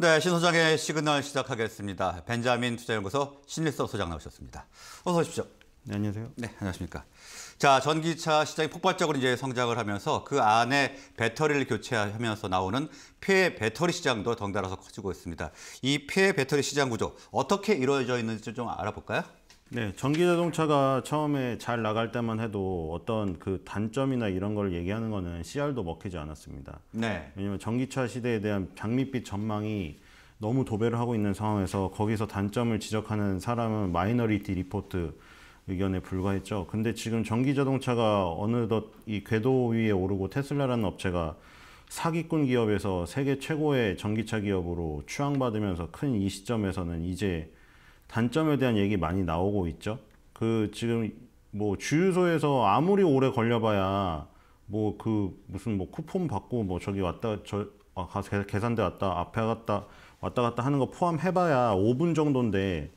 네, 신 소장의 시그널 시작하겠습니다. 벤자민 투자연구소 신일섭 소장 나오셨습니다. 어서 오십시오. 네, 안녕하세요. 네, 안녕하십니까. 자, 전기차 시장이 폭발적으로 이제 성장을 하면서 그 안에 배터리를 교체하면서 나오는 폐 배터리 시장도 덩달아서 커지고 있습니다. 이폐 배터리 시장 구조 어떻게 이루어져 있는지 좀 알아볼까요? 네, 전기 자동차가 처음에 잘 나갈 때만 해도 어떤 그 단점이나 이런 걸 얘기하는 거는 CR도 먹히지 않았습니다. 네. 왜냐면 하 전기차 시대에 대한 장밋빛 전망이 너무 도배를 하고 있는 상황에서 거기서 단점을 지적하는 사람은 마이너리티 리포트 의견에 불과했죠. 근데 지금 전기 자동차가 어느덧 이 궤도 위에 오르고 테슬라라는 업체가 사기꾼 기업에서 세계 최고의 전기차 기업으로 추앙받으면서 큰 이 시점에서는 이제 단점에 대한 얘기 많이 나오고 있죠. 그 지금 뭐 주유소에서 아무리 오래 걸려봐야 뭐 그 무슨 뭐 쿠폰 받고 뭐 저기 왔다 저 아, 가서 계산대 왔다 앞에 갔다 왔다 갔다 하는 거 포함해봐야 5분 정도인데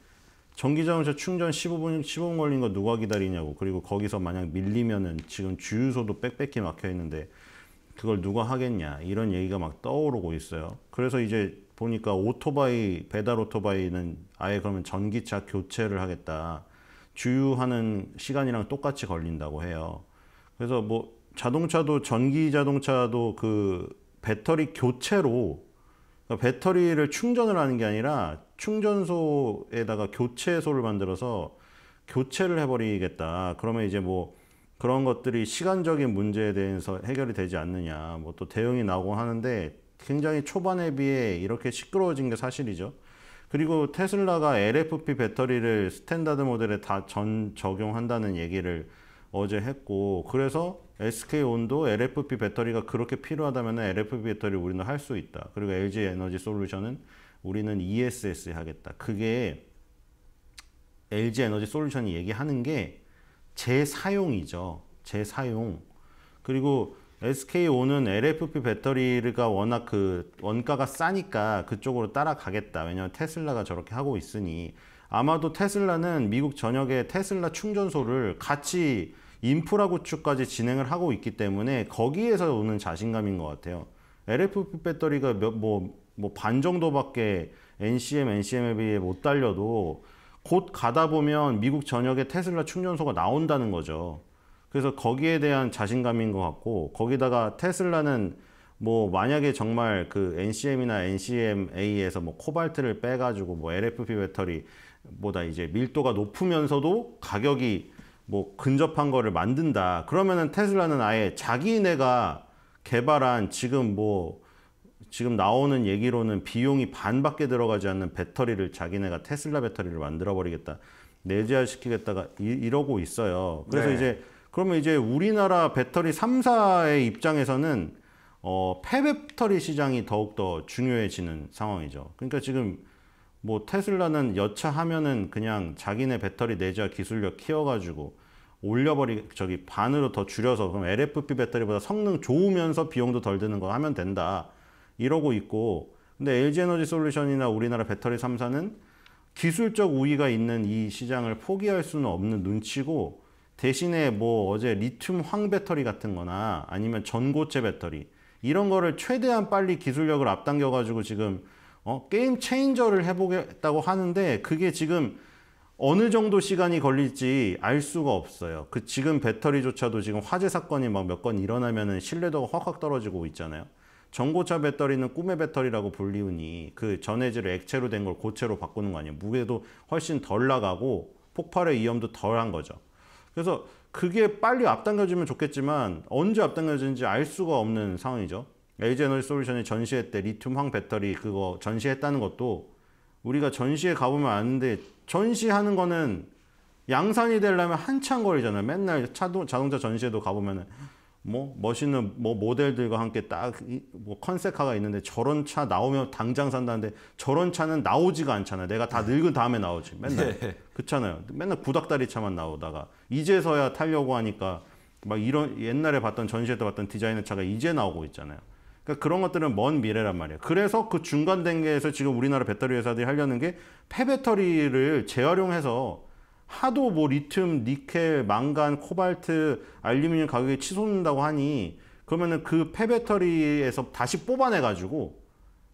전기자동차 충전 15분 15분 걸린 거 누가 기다리냐고 그리고 거기서 만약 밀리면은 지금 주유소도 빽빽히 막혀 있는데 그걸 누가 하겠냐 이런 얘기가 막 떠오르고 있어요. 그래서 이제 보니까 오토바이 배달 오토바이는 아예 그러면 전기차 교체를 하겠다. 주유하는 시간이랑 똑같이 걸린다고 해요. 그래서 뭐 자동차도 전기 자동차도 그 배터리 교체로 그러니까 배터리를 충전을 하는 게 아니라 충전소에다가 교체소를 만들어서 교체를 해버리겠다. 그러면 이제 뭐 그런 것들이 시간적인 문제에 대해서 해결이 되지 않느냐. 뭐 또 대응이 나오고 하는데 굉장히 초반에 비해 이렇게 시끄러워진 게 사실이죠. 그리고 테슬라가 LFP 배터리를 스탠다드 모델에 다 전 적용한다는 얘기를 어제 했고 그래서 SK온도 LFP 배터리가 그렇게 필요하다면 LFP 배터리 우리는 할 수 있다. 그리고 LG 에너지 솔루션은 우리는 ESS 하겠다. 그게 LG 에너지 솔루션이 얘기하는 게 재사용이죠. 재사용. 그리고 SK5는 LFP 배터리가 워낙 그 원가가 싸니까 그쪽으로 따라가겠다. 왜냐면 테슬라가 저렇게 하고 있으니 아마도 테슬라는 미국 전역에 테슬라 충전소를 같이 인프라 구축까지 진행을 하고 있기 때문에 거기에서 오는 자신감인 것 같아요. LFP 배터리가 뭐뭐반 정도밖에 NCM, NCM에 비해 못 달려도 곧 가다 보면 미국 전역에 테슬라 충전소가 나온다는 거죠. 그래서 거기에 대한 자신감인 것 같고 거기다가 테슬라는 뭐 만약에 정말 그 NCM이나 NCMA에서 뭐 코발트를 빼가지고 뭐 LFP 배터리보다 이제 밀도가 높으면서도 가격이 뭐 근접한 거를 만든다. 그러면은 테슬라는 아예 자기네가 개발한 지금 뭐 지금 나오는 얘기로는 비용이 반밖에 들어가지 않는 배터리를 자기네가 테슬라 배터리를 만들어 버리겠다. 내재화시키겠다가 이러고 있어요. 그래서 네. 이제 그러면 이제 우리나라 배터리 3사의 입장에서는 어, 폐배터리 시장이 더욱더 중요해지는 상황이죠. 그러니까 지금 뭐 테슬라는 여차하면은 그냥 자기네 배터리 내자 기술력 키워가지고 올려버리 저기 반으로 더 줄여서 그럼 LFP 배터리보다 성능 좋으면서 비용도 덜 드는 거 하면 된다 이러고 있고 근데 LG 에너지 솔루션이나 우리나라 배터리 3사는 기술적 우위가 있는 이 시장을 포기할 수는 없는 눈치고 대신에 뭐 어제 리튬 황 배터리 같은 거나 아니면 전고체 배터리 이런 거를 최대한 빨리 기술력을 앞당겨 가지고 지금 어, 게임 체인저를 해보겠다고 하는데 그게 지금 어느 정도 시간이 걸릴지 알 수가 없어요. 그 지금 배터리조차도 지금 화재 사건이 막 몇 건일어나면 신뢰도가 확확 떨어지고 있잖아요. 전고차 배터리는 꿈의 배터리라고 불리우니 그전해질 액체로 된 걸 고체로 바꾸는 거 아니에요. 무게도 훨씬 덜 나가고 폭발의 위험도 덜 한 거죠. 그래서 그게 빨리 앞당겨지면 좋겠지만 언제 앞당겨지는지 알 수가 없는 상황이죠. LG 에너지 솔루션이 전시회때 리튬황 배터리 그거 전시했다는 것도 우리가 전시에 가보면 아는데 전시하는 거는 양산이 되려면 한참 걸리잖아요. 맨날 차도, 자동차 전시회도 가보면 뭐 멋있는 뭐 모델들과 함께 딱 뭐 컨셉카가 있는데 저런 차 나오면 당장 산다는데 저런 차는 나오지가 않잖아요. 내가 다 네. 늙은 다음에 나오지. 맨날 네. 그렇잖아요. 맨날 구닥다리 차만 나오다가 이제서야 타려고 하니까 막 이런 옛날에 봤던 전시회 도 봤던 디자이너 차가 이제 나오고 있잖아요. 그러니까 그런 것들은 먼 미래란 말이에요. 그래서 그 중간 단계에서 지금 우리나라 배터리 회사들이 하려는 게 폐배터리를 재활용해서 하도 뭐 리튬, 니켈, 망간, 코발트, 알루미늄 가격이 치솟는다고 하니 그러면은 그 폐배터리에서 다시 뽑아내 가지고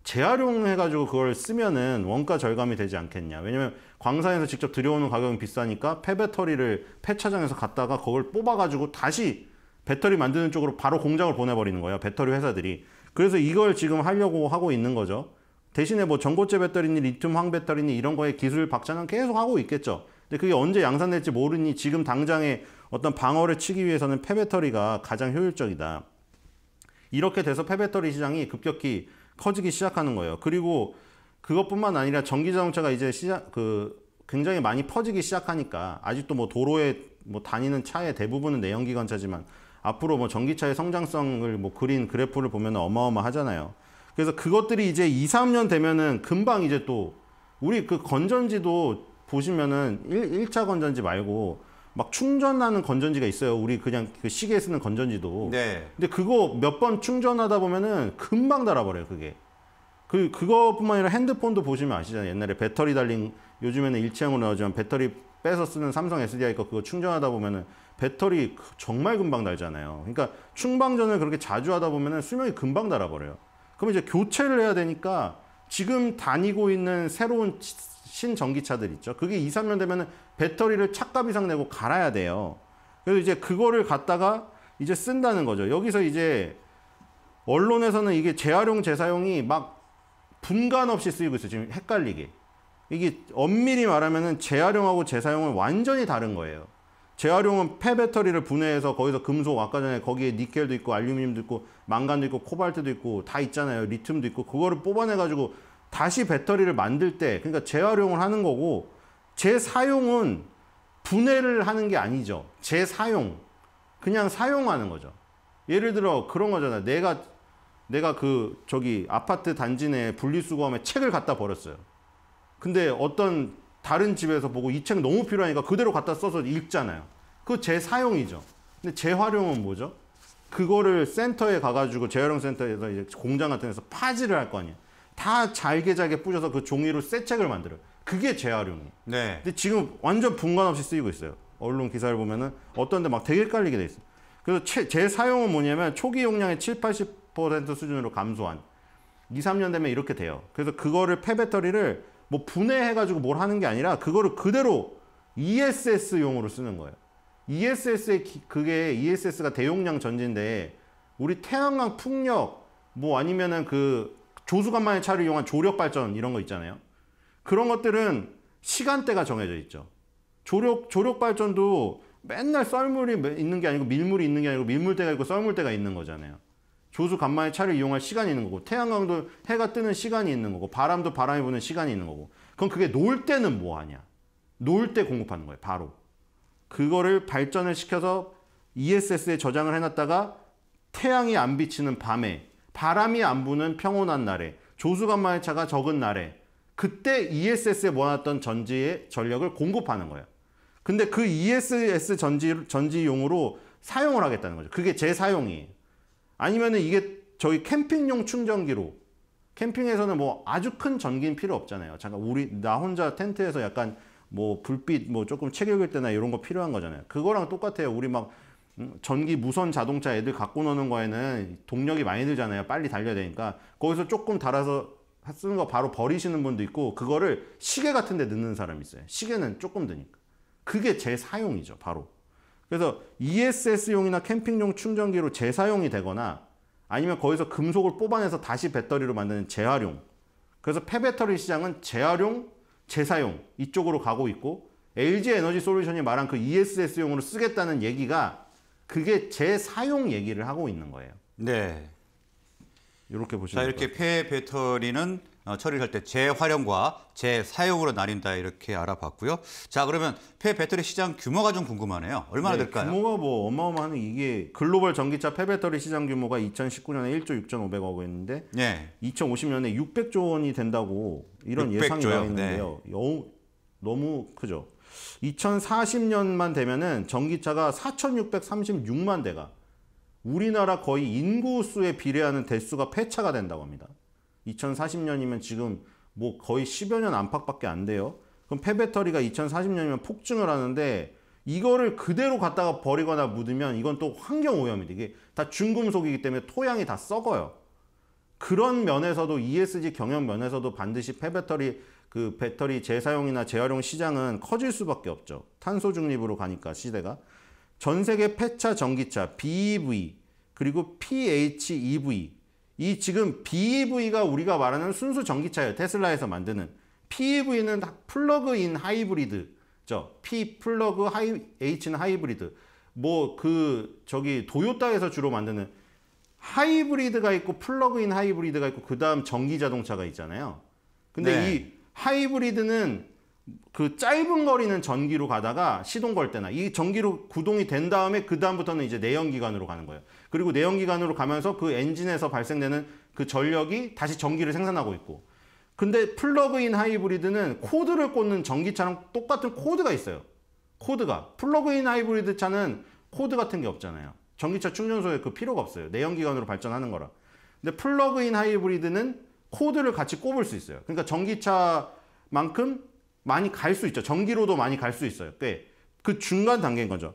재활용해 가지고 그걸 쓰면은 원가 절감이 되지 않겠냐. 왜냐면 광산에서 직접 들여오는 가격은 비싸니까 폐배터리를 폐차장에서 갖다가 그걸 뽑아 가지고 다시 배터리 만드는 쪽으로 바로 공장을 보내 버리는 거예요. 배터리 회사들이. 그래서 이걸 지금 하려고 하고 있는 거죠. 대신에 뭐 전고체 배터리니 리튬 황 배터리니 이런 거에 기술 박차는 계속 하고 있겠죠. 근데 그게 언제 양산될지 모르니 지금 당장에 어떤 방어를 치기 위해서는 폐배터리가 가장 효율적이다. 이렇게 돼서 폐배터리 시장이 급격히 커지기 시작하는 거예요. 그리고 그것뿐만 아니라 전기 자동차가 이제 시작 그 굉장히 많이 퍼지기 시작하니까 아직도 뭐 도로에 뭐 다니는 차의 대부분은 내연기관차지만 앞으로 뭐 전기차의 성장성을 뭐 그린 그래프를 보면 어마어마하잖아요. 그래서 그것들이 이제 2, 3년 되면은 금방 이제 또 우리 그 건전지도 보시면은 1, 1차 건전지 말고 막 충전하는 건전지가 있어요. 우리 그냥 그 시계에 쓰는 건전지도. 네. 근데 그거 몇 번 충전하다 보면은 금방 달아버려요 그게. 그, 그것뿐만 아니라 핸드폰도 보시면 아시잖아요. 옛날에 배터리 달린, 요즘에는 일체형으로 나오지만 배터리 빼서 쓰는 삼성 SDI 거 그거 충전하다 보면은 배터리 그 정말 금방 달잖아요. 그러니까 충방전을 그렇게 자주 하다 보면은 수명이 금방 달아버려요. 그럼 이제 교체를 해야 되니까 지금 다니고 있는 새로운 신전기차들 있죠. 그게 2, 3년 되면 배터리를 착값 이상 내고 갈아야 돼요. 그래서 이제 그거를 갖다가 이제 쓴다는 거죠. 여기서 이제 언론에서는 이게 재활용, 재사용이 막 분간 없이 쓰이고 있어요. 지금 헷갈리게. 이게 엄밀히 말하면은 재활용하고 재사용은 완전히 다른 거예요. 재활용은 폐배터리를 분해해서 거기서 금속 아까 전에 거기에 니켈도 있고 알루미늄도 있고 망간도 있고 코발트도 있고 다 있잖아요. 리튬도 있고 그거를 뽑아내 가지고 다시 배터리를 만들 때 그러니까 재활용을 하는 거고 재사용은 분해를 하는 게 아니죠. 재사용. 그냥 사용하는 거죠. 예를 들어 그런 거잖아요. 내가 내가 그 저기 아파트 단지 내 분리수거함에 책을 갖다 버렸어요. 근데 어떤 다른 집에서 보고 이 책 너무 필요하니까 그대로 갖다 써서 읽잖아요. 그 재사용이죠. 근데 재활용은 뭐죠? 그거를 센터에 가가지고 재활용 센터에서 이제 공장 같은 데서 파지를 할 거 아니에요. 다 잘게 잘게 뿌려서그 종이로 새 책을 만들어요. 그게 재활용이에요. 네. 근데 지금 완전 분간 없이 쓰이고 있어요. 언론 기사를 보면은 어떤 데 막 되게 깔리게 돼 있어요. 그래서 제, 제 사용은 뭐냐면 초기 용량의 7, 80% 수준으로 감소한 2, 3년 되면 이렇게 돼요. 그래서 그거를 폐배터리를 뭐 분해해가지고 뭘 하는 게 아니라 그거를 그대로 ESS용으로 쓰는 거예요. ESS의 기, 그게 ESS가 대용량 전지인데 우리 태양광 풍력 뭐 아니면은 그 조수간만의 차를 이용한 조력 발전 이런 거 있잖아요. 그런 것들은 시간대가 정해져 있죠. 조력 조력 발전도 맨날 썰물이 있는 게 아니고 밀물이 있는 게 아니고 밀물대가 있고 썰물대가 있는 거잖아요. 조수 간만에 차를 이용할 시간이 있는 거고 태양광도 해가 뜨는 시간이 있는 거고 바람도 바람이 부는 시간이 있는 거고 그럼 그게 놀 때는 뭐 하냐? 놀 때 공급하는 거예요. 바로 그거를 발전을 시켜서 ESS에 저장을 해놨다가 태양이 안 비치는 밤에 바람이 안 부는 평온한 날에 조수간만의 차가 적은 날에 그때 ESS에 모아놨던 전지의 전력을 공급하는 거예요. 근데 그 ESS 전지, 전지용으로 사용을 하겠다는 거죠. 그게 재사용이. 아니면 이게 저희 캠핑용 충전기로 캠핑에서는 뭐 아주 큰 전기는 필요 없잖아요. 잠깐 우리 나 혼자 텐트에서 약간 뭐 불빛 뭐 조금 체격일 때나 이런 거 필요한 거잖아요. 그거랑 똑같아요. 우리 막 음, 전기 무선 자동차 애들 갖고 노는 거에는 동력이 많이 들잖아요. 빨리 달려야 되니까. 거기서 조금 달아서 쓰는 거 바로 버리시는 분도 있고 그거를 시계 같은 데 넣는 사람이 있어요. 시계는 조금 드니까. 그게 재사용이죠. 바로. 그래서 ESS용이나 캠핑용 충전기로 재사용이 되거나 아니면 거기서 금속을 뽑아내서 다시 배터리로 만드는 재활용. 그래서 폐배터리 시장은 재활용, 재사용 이쪽으로 가고 있고 LG 에너지 솔루션이 말한 그 ESS용으로 쓰겠다는 얘기가 그게 재사용 얘기를 하고 있는 거예요. 네. 이렇게 보시면 자 이렇게 폐 배터리는 어, 처리를 할때 재활용과 재사용으로 나뉜다 이렇게 알아봤고요. 자 그러면 폐 배터리 시장 규모가 좀 궁금하네요. 얼마나 네, 될까요? 규모가 뭐 어마어마한 이게 글로벌 전기차 폐 배터리 시장 규모가 2019년에 1조 6,500억 원인데 네. 2050년에 600조 원이 된다고 이런 600조요? 예상이 나 네. 있는데요. 네. 너무 크죠. 2040년만 되면은 전기차가 4,636만 대가 우리나라 거의 인구수에 비례하는 대수가 폐차가 된다고 합니다. 2040년이면 지금 뭐 거의 10여 년 안팎밖에 안 돼요. 그럼 폐배터리가 2040년이면 폭증을 하는데 이거를 그대로 갖다가 버리거나 묻으면 이건 또 환경오염이 되게 다 중금속이기 때문에 토양이 다 썩어요. 그런 면에서도 ESG 경영 면에서도 반드시 폐배터리 그 배터리 재사용이나 재활용 시장은 커질 수밖에 없죠. 탄소 중립으로 가니까 시대가. 전 세계 폐차 전기차 BEV 그리고 PHEV 이 지금 BEV가 우리가 말하는 순수 전기차예요. 테슬라에서 만드는 PEV는 플러그인 하이브리드죠. P 플러그 하이 H는 하이브리드. 뭐 그 저기 도요타에서 주로 만드는 하이브리드가 있고 플러그인 하이브리드가 있고 그다음 전기 자동차가 있잖아요. 근데 네. 이 하이브리드는 그 짧은 거리는 전기로 가다가 시동 걸 때나 이 전기로 구동이 된 다음에 그 다음부터는 이제 내연기관으로 가는 거예요. 그리고 내연기관으로 가면서 그 엔진에서 발생되는 그 전력이 다시 전기를 생산하고 있고 근데 플러그인 하이브리드는 코드를 꽂는 전기차랑 똑같은 코드가 있어요. 코드가 플러그인 하이브리드 차는 코드 같은 게 없잖아요. 전기차 충전소에 그 필요가 없어요. 내연기관으로 발전하는 거라. 근데 플러그인 하이브리드는 코드를 같이 꼽을 수 있어요. 그러니까 전기차만큼 많이 갈 수 있죠. 전기로도 많이 갈 수 있어요. 꽤. 그 중간 단계인 거죠.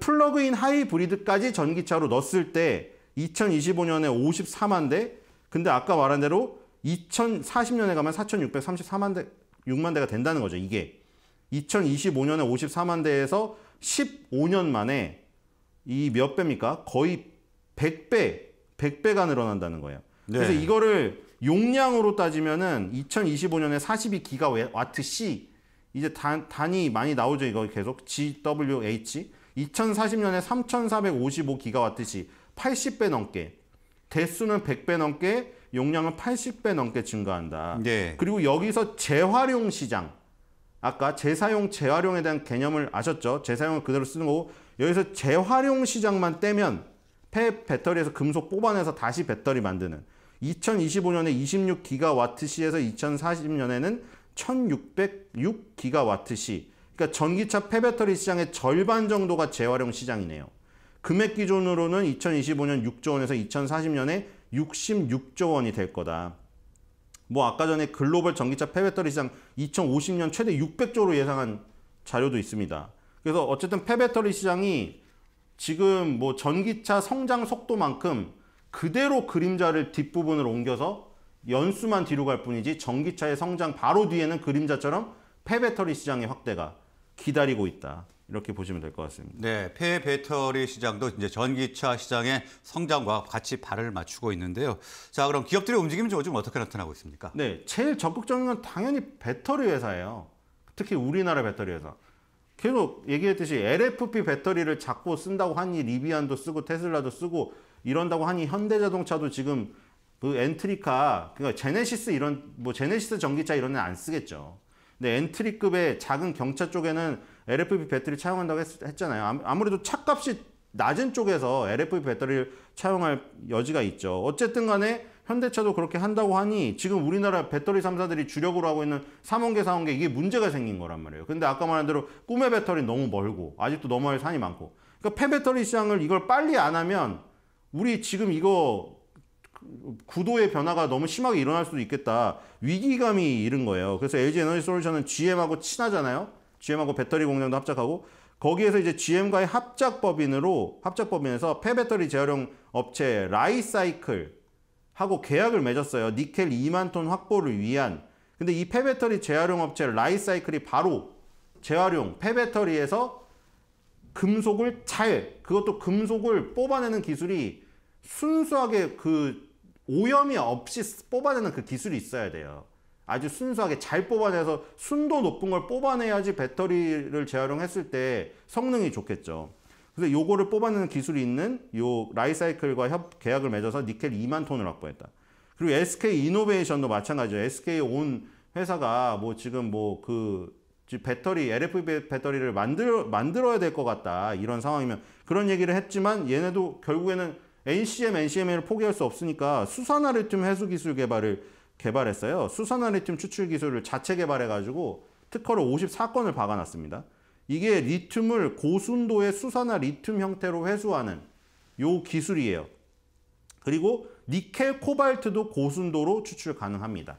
플러그인 하이브리드까지 전기차로 넣었을 때 2025년에 54만 대, 근데 아까 말한 대로 2040년에 가면 4,634만 대, 6만 대가 된다는 거죠. 이게 2025년에 54만 대에서 15년 만에 이 몇 배입니까? 거의 100배, 100배가 늘어난다는 거예요. 네. 그래서 이거를 용량으로 따지면은 2025년에 42기가와트-C 이제 단, 단위 많이 나오죠 이거 계속 GWH 2040년에 3455기가와트-C 80배 넘게 대수는 100배 넘게 용량은 80배 넘게 증가한다. 네. 그리고 여기서 재활용 시장 아까 재사용, 재활용에 대한 개념을 아셨죠? 재사용을 그대로 쓰는 거고 여기서 재활용 시장만 떼면 폐 배터리에서 금속 뽑아내서 다시 배터리 만드는 2025년에 26기가와트시에서 2040년에는 1606기가와트시. 그러니까 전기차 폐배터리 시장의 절반 정도가 재활용 시장이네요. 금액 기준으로는 2025년 6조 원에서 2040년에 66조 원이 될 거다. 뭐 아까 전에 글로벌 전기차 폐배터리 시장 2050년 최대 600조로 예상한 자료도 있습니다. 그래서 어쨌든 폐배터리 시장이 지금 뭐 전기차 성장 속도만큼 그대로 그림자를 뒷부분으로 옮겨서 연수만 뒤로 갈 뿐이지 전기차의 성장 바로 뒤에는 그림자처럼 폐배터리 시장의 확대가 기다리고 있다. 이렇게 보시면 될 것 같습니다. 네, 폐 배터리 시장도 이제 전기차 시장의 성장과 같이 발을 맞추고 있는데요. 자, 그럼 기업들의 움직임은 요즘 어떻게 나타나고 있습니까? 네, 제일 적극적인 건 당연히 배터리 회사예요. 특히 우리나라 배터리 회사. 계속 얘기했듯이 LFP 배터리를 자꾸 쓴다고 하니 리비안도 쓰고 테슬라도 쓰고 이런다고 하니 현대자동차도 지금 그 엔트리카 그러니까 제네시스 이런 뭐 제네시스 전기차 이런 애안 쓰겠죠. 근데 엔트리급의 작은 경차 쪽에는 LFP 배터리 차용한다고 했, 잖아요 아무래도 차값이 낮은 쪽에서 LFP 배터리를 차용할 여지가 있죠. 어쨌든 간에 현대차도 그렇게 한다고 하니 지금 우리나라 배터리 3사들이 주력으로 하고 있는 삼원계, 사원계 이게 문제가 생긴 거란 말이에요. 근데 아까 말한 대로 꿈의 배터리 너무 멀고 아직도 넘어갈 산이 많고 그러니까 폐배터리 시장을 이걸 빨리 안 하면 우리 지금 이거 구도의 변화가 너무 심하게 일어날 수도 있겠다. 위기감이 이른 거예요. 그래서 LG 에너지 솔루션은 GM하고 친하잖아요. GM하고 배터리 공장도 합작하고 거기에서 이제 GM과의 합작법인으로 합작법인에서 폐배터리 재활용 업체 라이사이클 하고 계약을 맺었어요. 니켈 2만 톤 확보를 위한. 근데 이 폐배터리 재활용 업체 라이사이클이 바로 재활용 폐배터리에서 금속을 잘 그것도 금속을 뽑아내는 기술이 순수하게 그 오염이 없이 뽑아내는 그 기술이 있어야 돼요. 아주 순수하게 잘 뽑아내서 순도 높은 걸 뽑아내야지 배터리를 재활용했을 때 성능이 좋겠죠. 그래서 요거를 뽑아내는 기술이 있는 요 라이사이클과 협, 계약을 맺어서 니켈 2만 톤을 확보했다. 그리고 SK 이노베이션도 마찬가지예 SK 온 회사가 뭐 지금 뭐 그 배터리 LFP 배터리를 만들 만들어야 될 것 같다 이런 상황이면 그런 얘기를 했지만 얘네도 결국에는 NCM, NCM을 포기할 수 없으니까 수산화리튬 해수 기술 개발을 개발했어요. 수산화리튬 추출 기술을 자체 개발해가지고 특허를 54건을 박아놨습니다. 이게 리튬을 고순도의 수산화 리튬 형태로 회수하는 요 기술이에요. 그리고 니켈 코발트도 고순도로 추출 가능합니다.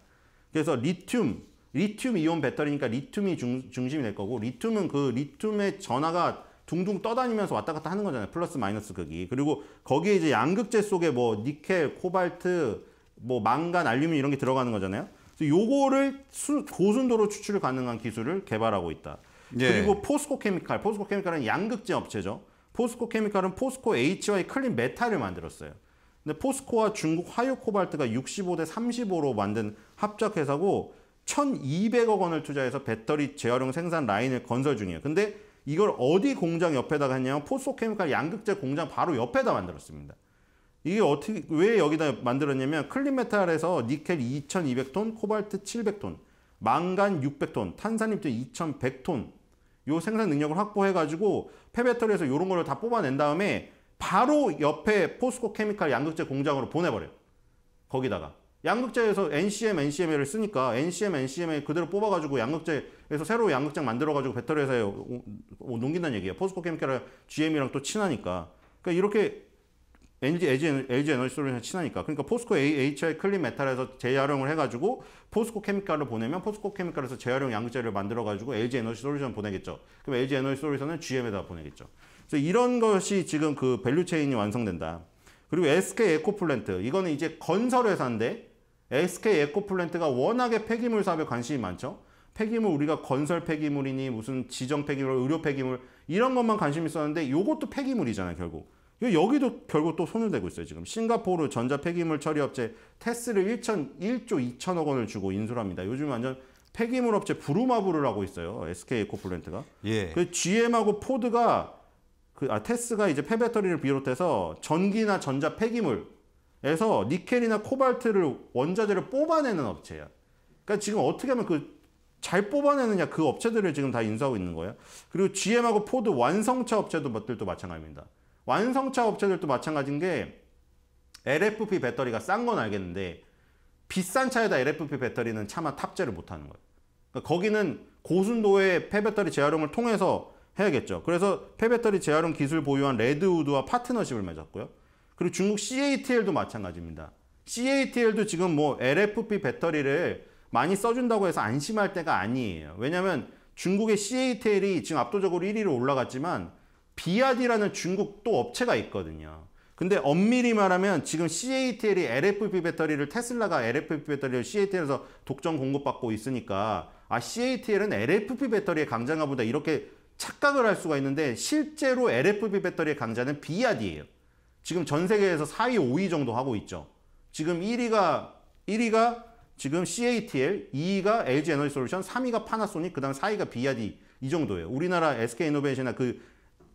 그래서 리튬, 리튬 이온 배터리니까 리튬이 중, 심이될 거고 리튬은 그 리튬의 전화가 둥둥 떠다니면서 왔다 갔다 하는 거잖아요. 플러스 마이너스 극이. 그리고 거기에 이제 양극재 속에 뭐 니켈, 코발트, 뭐 망간, 알루미늄 이런 게 들어가는 거잖아요. 그래서 요거를 수, 고순도로 추출 가능한 기술을 개발하고 있다. 예. 그리고 포스코 케미칼, 포스코 케미칼은 양극재 업체죠. 포스코 케미칼은 포스코 HY 클린 메탈을 만들었어요. 근데 포스코와 중국 화요 코발트가 65 대 35로 만든 합작 회사고 1,200억 원을 투자해서 배터리 재활용 생산 라인을 건설 중이에요. 근데 이걸 어디 공장 옆에다가 했냐면 포스코케미칼 양극재 공장 바로 옆에다 만들었습니다. 이게 어떻게 왜 여기다 만들었냐면 클린메탈에서 니켈 2,200톤, 코발트 700톤, 망간 6 0 0 t 탄산입도 2,100톤 요 생산 능력을 확보해가지고 폐배터리에서 이런 거를 다 뽑아낸 다음에 바로 옆에 포스코 케미칼 양극재 공장으로 보내버려요. 거기다가 양극재에서 NCM, NCMA를 쓰니까 NCM, NCMA 그대로 뽑아가지고 양극재에서 새로 양극장 만들어가지고 배터리 회사에 옮긴다는 얘기예요. 포스코 케미칼 GM이랑 또 친하니까. 그러니까 이렇게 LG, LG, LG 에너지 솔루션이 친하니까. 그러니까 포스코 AHI 클린 메탈에서 재활용을 해가지고 포스코 케미칼로 보내면 포스코 케미칼에서 재활용 양극재를 만들어가지고 LG 에너지 솔루션 보내겠죠. 그럼 LG 에너지 솔루션은 GM에다 보내겠죠. 그래서 이런 것이 지금 그 밸류체인이 완성된다. 그리고 SK 에코플랜트. 이거는 이제 건설회사인데 SK 에코플랜트가 워낙에 폐기물 사업에 관심이 많죠. 폐기물 우리가 건설 폐기물이니 무슨 지정 폐기물, 의료 폐기물 이런 것만 관심 있었는데 요것도 폐기물이잖아요, 결국. 여기도 결국 또 손을 대고 있어요, 지금. 싱가포르 전자 폐기물 처리 업체 테스를 1천, 1조 2천억 원을 주고 인수를 합니다. 요즘 완전 폐기물 업체 부루마부를 하고 있어요. SK 에코플랜트가. 예. 그 GM하고 포드가 그 아, 테스가 이제 폐배터리를 비롯해서 전기나 전자 폐기물 에서 니켈이나 코발트를 원자재를 뽑아내는 업체야. 그러니까 지금 어떻게 하면 그 잘 뽑아내느냐 그 업체들을 지금 다 인수하고 있는 거예요. 그리고 GM하고 포드 완성차 업체들도 마찬가지입니다. 완성차 업체들도 마찬가지인 게 LFP 배터리가 싼 건 알겠는데 비싼 차에다 LFP 배터리는 차마 탑재를 못하는 거예요. 그러니까 거기는 고순도의 폐배터리 재활용을 통해서 해야겠죠. 그래서 폐배터리 재활용 기술 보유한 레드우드와 파트너십을 맺었고요. 그리고 중국 CATL도 마찬가지입니다. CATL도 지금 뭐 LFP 배터리를 많이 써준다고 해서 안심할 때가 아니에요. 왜냐하면 중국의 CATL이 지금 압도적으로 1위로 올라갔지만 비아디라는 중국 또 업체가 있거든요. 근데 엄밀히 말하면 지금 CATL이 LFP 배터리를 테슬라가 LFP 배터리를 CATL에서 독점 공급받고 있으니까 아 CATL은 LFP 배터리의 강자인가 보다 이렇게 착각을 할 수가 있는데 실제로 LFP 배터리의 강자는 비아디예요. 지금 전 세계에서 4위, 5위 정도 하고 있죠. 지금 1위가 1위가 지금 CATL, 2위가 LG 에너지 솔루션, 3위가 파나소닉, 그다음 4위가 b 아 d 이 정도예요. 우리나라 SK 이노베이션이나 그,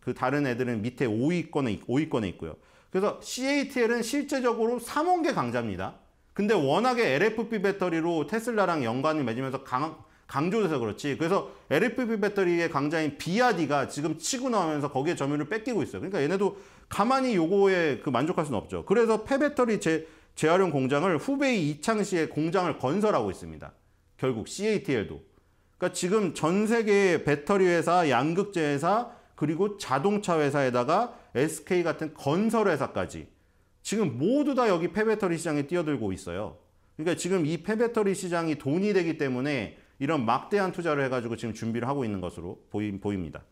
그 다른 애들은 밑에 5위권에 5위권에 있고요. 그래서 CATL은 실제적으로 3원계 강자입니다. 근데 워낙에 LFP 배터리로 테슬라랑 연관을 맺으면서 강, 강조돼서 그렇지. 그래서 LFP 배터리의 강자인 비아디가 지금 치고 나오면서 거기에 점유을 뺏기고 있어요. 그러니까 얘네도 가만히 요거에 그 만족할 수는 없죠. 그래서 폐배터리 재, 재활용 공장을 후베이 이창시에 공장을 건설하고 있습니다. 결국 CATL도. 그러니까 지금 전 세계의 배터리 회사, 양극재 회사, 그리고 자동차 회사에다가 SK 같은 건설 회사까지 지금 모두 다 여기 폐배터리 시장에 뛰어들고 있어요. 그러니까 지금 이 폐배터리 시장이 돈이 되기 때문에 이런 막대한 투자를 해가지고 지금 준비를 하고 있는 것으로 보이, 보입니다.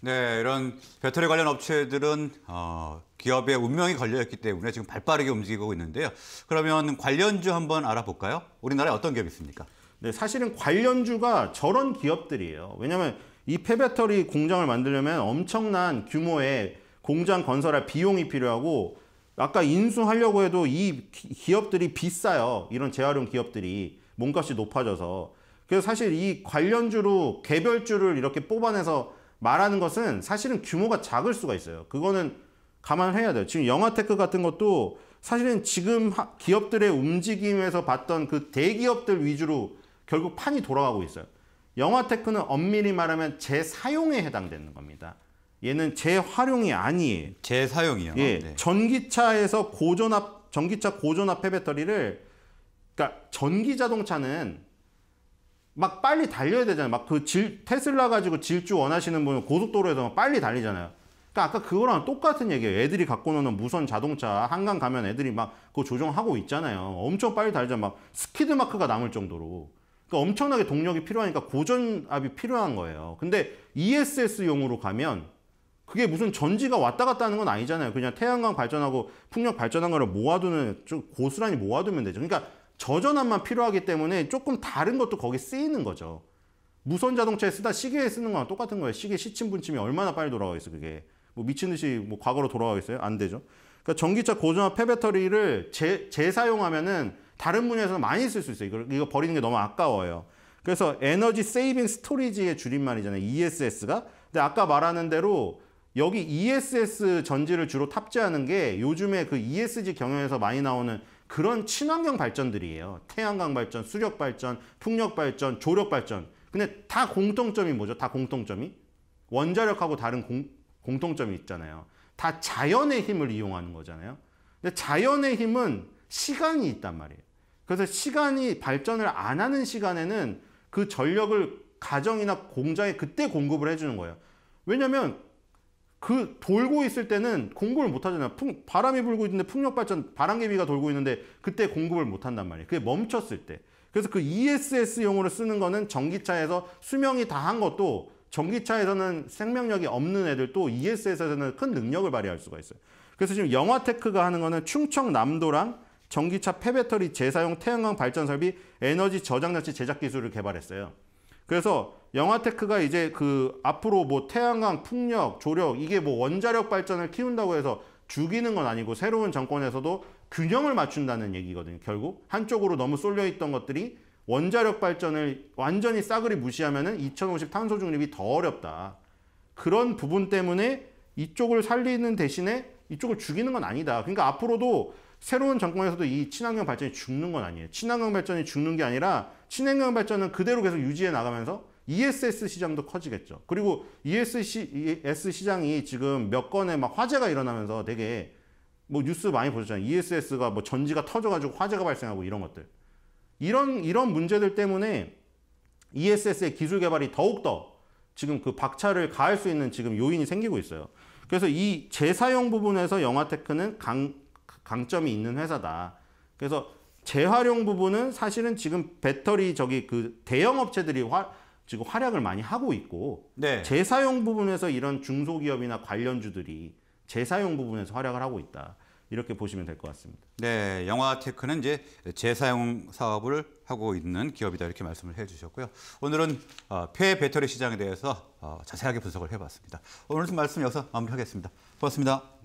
네, 이런 배터리 관련 업체들은 어, 기업의 운명이 걸려있기 때문에 지금 발빠르게 움직이고 있는데요. 그러면 관련주 한번 알아볼까요? 우리나라에 어떤 기업이 있습니까? 네, 사실은 관련주가 저런 기업들이에요. 왜냐하면 이 폐배터리 공장을 만들려면 엄청난 규모의 공장 건설할 비용이 필요하고 아까 인수하려고 해도 이 기업들이 비싸요. 이런 재활용 기업들이 몸값이 높아져서 그래서 사실 이 관련주로 개별주를 이렇게 뽑아내서 말하는 것은 사실은 규모가 작을 수가 있어요. 그거는 감안해야 돼요. 지금 영화테크 같은 것도 사실은 지금 기업들의 움직임에서 봤던 그 대기업들 위주로 결국 판이 돌아가고 있어요. 영화테크는 엄밀히 말하면 재사용에 해당되는 겁니다. 얘는 재활용이 아니에요. 재사용이요. 예, 네. 전기차에서 고전압 전기차 고전압 폐배터리를 그러니까 전기 자동차는 막 빨리 달려야 되잖아요. 막그 테슬라 가지고 질주 원하시는 분은 고속도로에서 막 빨리 달리잖아요. 그니까 아까 그거랑 똑같은 얘기예요. 애들이 갖고 노는 무선 자동차 한강 가면 애들이 막 그거 조정하고 있잖아요. 엄청 빨리 달리잖아. 막 스키드 마크가 남을 정도로. 그니까 엄청나게 동력이 필요하니까 고전압이 필요한 거예요. 근데 ESS용으로 가면 그게 무슨 전지가 왔다 갔다 하는 건 아니잖아요. 그냥 태양광 발전하고 풍력 발전한 거를 모아두는 좀 고스란히 모아두면 되죠. 그러니까 저전압만 필요하기 때문에 조금 다른 것도 거기 쓰이는 거죠. 무선 자동차에 쓰다 시계에 쓰는 거랑 똑같은 거예요. 시계 시침 분침이 얼마나 빨리 돌아가겠어 그게. 뭐 미친 듯이 뭐 과거로 돌아가겠어요? 안 되죠. 그러니까 전기차 고전압 폐배터리를 재, 재사용하면은 다른 분야에서 많이 쓸 수 있어요. 이걸, 이거 버리는 게 너무 아까워요. 그래서 에너지 세이빙 스토리지의 줄임말이잖아요. ESS가. 근데 아까 말하는 대로 여기 ESS 전지를 주로 탑재하는 게 요즘에 그 ESG 경영에서 많이 나오는 그런 친환경 발전들이에요. 태양광 발전, 수력 발전, 풍력 발전, 조력 발전. 근데 다 공통점이 뭐죠? 다 공통점이? 원자력하고 다른 공, 공통점이 있잖아요. 다 자연의 힘을 이용하는 거잖아요. 근데 자연의 힘은 시간이 있단 말이에요. 그래서 시간이 발전을 안 하는 시간에는 그 전력을 가정이나 공장에 그때 공급을 해주는 거예요. 왜냐면 그 돌고 있을 때는 공급을 못 하잖아요. 풍, 바람이 불고 있는데 풍력 발전 바람개비가 돌고 있는데 그때 공급을 못 한단 말이에요. 그게 멈췄을 때. 그래서 그 ESS용으로 쓰는 거는 전기차에서 수명이 다한 것도 전기차에서는 생명력이 없는 애들도 ESS에서는 큰 능력을 발휘할 수가 있어요. 그래서 지금 영화테크가 하는 거는 충청남도랑 전기차 폐배터리 재사용 태양광 발전 설비 에너지 저장장치 제작 기술을 개발했어요. 그래서 영화테크가 이제 그 앞으로 뭐 태양광, 풍력, 조력 이게 뭐 원자력 발전을 키운다고 해서 죽이는 건 아니고 새로운 정권에서도 균형을 맞춘다는 얘기거든요. 결국 한쪽으로 너무 쏠려 있던 것들이 원자력 발전을 완전히 싸그리 무시하면은 2050 탄소 중립이 더 어렵다. 그런 부분 때문에 이쪽을 살리는 대신에 이쪽을 죽이는 건 아니다. 그러니까 앞으로도 새로운 정권에서도 이 친환경 발전이 죽는 건 아니에요. 친환경 발전이 죽는 게 아니라 친환경 발전은 그대로 계속 유지해 나가면서 ESS 시장도 커지겠죠. 그리고 ESS e 시장이 지금 몇 건의 막 화재가 일어나면서 되게 뭐 뉴스 많이 보셨잖아요. ESS가 뭐 전지가 터져가지고 화재가 발생하고 이런 것들. 이런, 이런 문제들 때문에 ESS의 기술 개발이 더욱더 지금 그 박차를 가할 수 있는 지금 요인이 생기고 있어요. 그래서 이 재사용 부분에서 영화테크는 강, 강점이 있는 회사다. 그래서 재활용 부분은 사실은 지금 배터리 저기 그 대형 업체들이 화, 지금 활약을 많이 하고 있고 네. 재사용 부분에서 이런 중소기업이나 관련주들이 재사용 부분에서 활약을 하고 있다. 이렇게 보시면 될 것 같습니다. 네, 영화테크는 이제 재사용 사업을 하고 있는 기업이다 이렇게 말씀을 해주셨고요. 오늘은 어, 폐 배터리 시장에 대해서 어, 자세하게 분석을 해봤습니다. 오늘 말씀 여기서 마무리하겠습니다. 고맙습니다.